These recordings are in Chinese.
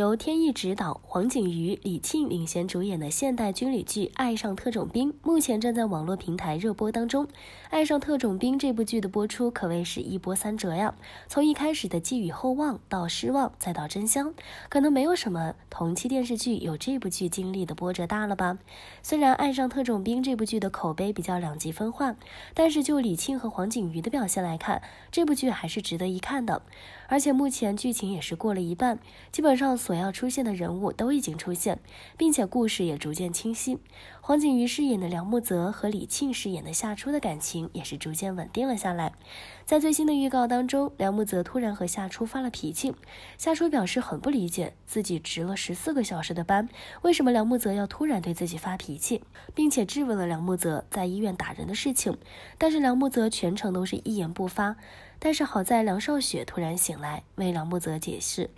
由天意执导，黄景瑜、李沁领衔主演的现代军旅剧《爱上特种兵》目前正在网络平台热播当中。《爱上特种兵》这部剧的播出可谓是一波三折呀，从一开始的寄予厚望到失望，再到真相，可能没有什么同期电视剧有这部剧经历的波折大了吧。虽然《爱上特种兵》这部剧的口碑比较两极分化，但是就李沁和黄景瑜的表现来看，这部剧还是值得一看的。而且目前剧情也是过了一半，基本上。所要出现的人物都已经出现，并且故事也逐渐清晰。黄景瑜饰演的梁牧泽和李沁饰演的夏初的感情也是逐渐稳定了下来。在最新的预告当中，梁牧泽突然和夏初发了脾气，夏初表示很不理解，自己值了十四个小时的班，为什么梁牧泽要突然对自己发脾气，并且质问了梁牧泽在医院打人的事情。但是梁牧泽全程都是一言不发。但是好在梁少雪突然醒来为梁牧泽解释，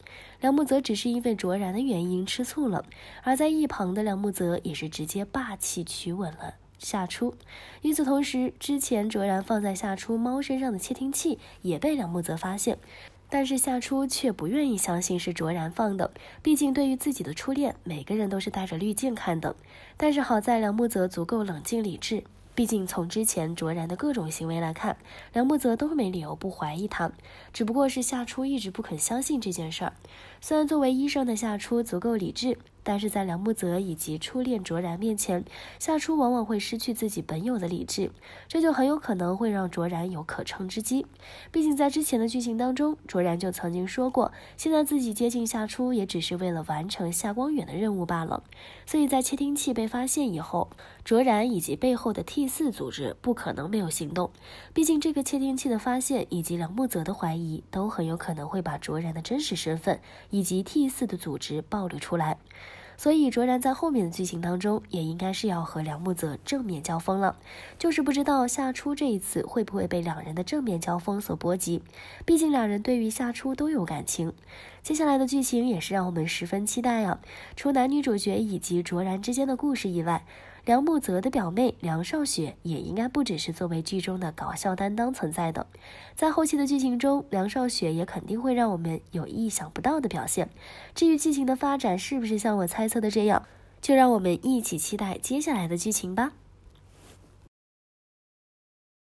梁牧泽只是因为卓然的原因吃醋了。而在一旁的梁牧泽也是直接霸。起，亲稳了夏初。与此同时，之前卓然放在夏初猫身上的窃听器也被梁木泽发现，但是夏初却不愿意相信是卓然放的，毕竟对于自己的初恋，每个人都是带着滤镜看的。但是好在梁木泽足够冷静理智，毕竟从之前卓然的各种行为来看，梁木泽都没理由不怀疑他，只不过是夏初一直不肯相信这件事儿。虽然作为医生的夏初足够理智。但是在梁木泽以及初恋卓然面前，夏初往往会失去自己本有的理智，这就很有可能会让卓然有可乘之机。毕竟在之前的剧情当中，卓然就曾经说过，现在自己接近夏初也只是为了完成夏光远的任务罢了。所以在窃听器被发现以后，卓然以及背后的 T 四组织不可能没有行动。毕竟这个窃听器的发现以及梁木泽的怀疑，都很有可能会把卓然的真实身份以及 T 四的组织暴露出来。所以卓然在后面的剧情当中，也应该是要和梁木泽正面交锋了。就是不知道夏初这一次会不会被两人的正面交锋所波及，毕竟两人对于夏初都有感情。接下来的剧情也是让我们十分期待啊！除男女主角以及卓然之间的故事以外，梁慕泽的表妹梁少雪也应该不只是作为剧中的搞笑担当存在的，在后期的剧情中，梁少雪也肯定会让我们有意想不到的表现。至于剧情的发展是不是像我猜测的这样，就让我们一起期待接下来的剧情吧。